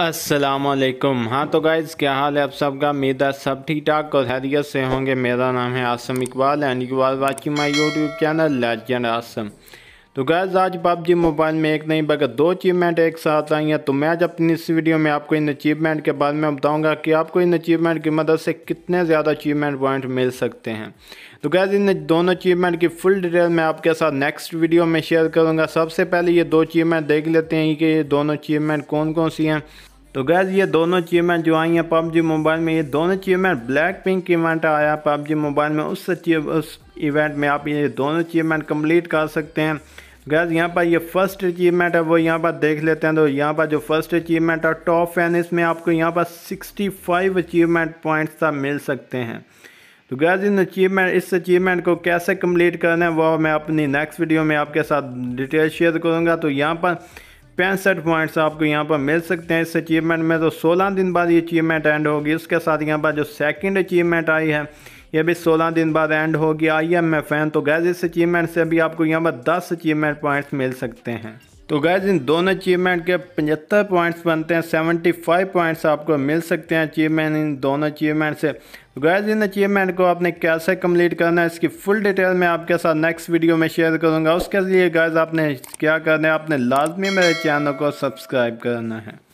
असलकम हाँ तो गाइज़ क्या हाल है आप सबका मेरा सब ठीक ठाक और हैरियत से होंगे मेरा नाम है Assam Iqbal and Iqbal watch my YouTube channel legend awesome तो गैज़ आज पबजी मोबाइल में एक नहीं बल्कि दो अचीवमेंट एक साथ आई हैं तो मैं आज अपनी इस वीडियो में आपको इन अचीवमेंट के बारे में बताऊंगा कि आपको इन अचीवमेंट की मदद से कितने ज़्यादा अचीवमेंट पॉइंट मिल सकते हैं तो गैज़ इन दोनों अचीवमेंट की फुल डिटेल मैं आपके साथ नेक्स्ट वीडियो में शेयर करूँगा सबसे पहले ये दो अचीवमेंट देख लेते हैं कि ये दोनों अचीवमेंट कौन कौन सी हैं तो गैज़ ये दोनों अचीवमेंट जो आई हैं पबजी मोबाइल में ये दोनों अचीवमेंट ब्लैक पिंक इवेंट आया पबजी मोबाइल में उस अचीव उस इवेंट में आप ये दोनों अचीवमेंट कंप्लीट कर सकते हैं गैज़ यहाँ पर ये फर्स्ट अचीवमेंट है वो यहाँ पर देख लेते हैं तो यहाँ पर जो फर्स्ट अचीवमेंट है टॉप फैन इसमें आपको यहाँ पर फाइव अचीवमेंट पॉइंट्स तक मिल सकते हैं तो गैज़ इन अचीवमेंट इस अचीवमेंट को कैसे कंप्लीट करना है वो मैं अपनी नेक्स्ट वीडियो में आपके साथ डिटेल शेयर करूँगा तो यहाँ पर पैंसठ पॉइंट्स आपको यहाँ पर मिल सकते हैं इस अचीवमेंट में तो 16 दिन बाद ये अचीवमेंट एंड होगी उसके साथ यहाँ पर जो सेकंड अचीवमेंट आई है ये भी 16 दिन बाद एंड होगी आई एम एफ एन तो गैज इस अचीवमेंट से भी आपको यहाँ पर 10 अचीवमेंट पॉइंट्स मिल सकते हैं तो गैज इन दोनों अचीवमेंट के 75 पॉइंट्स बनते हैं 75 पॉइंट्स आपको मिल सकते हैं अचीवमेंट इन दोनों अचीवमेंट से तो गैज इन अचीवमेंट को आपने कैसे कंप्लीट करना है इसकी फुल डिटेल मैं आपके साथ नेक्स्ट वीडियो में शेयर करूंगा उसके लिए गैज आपने क्या करना है आपने लाजमी मेरे चैनल को सब्सक्राइब करना है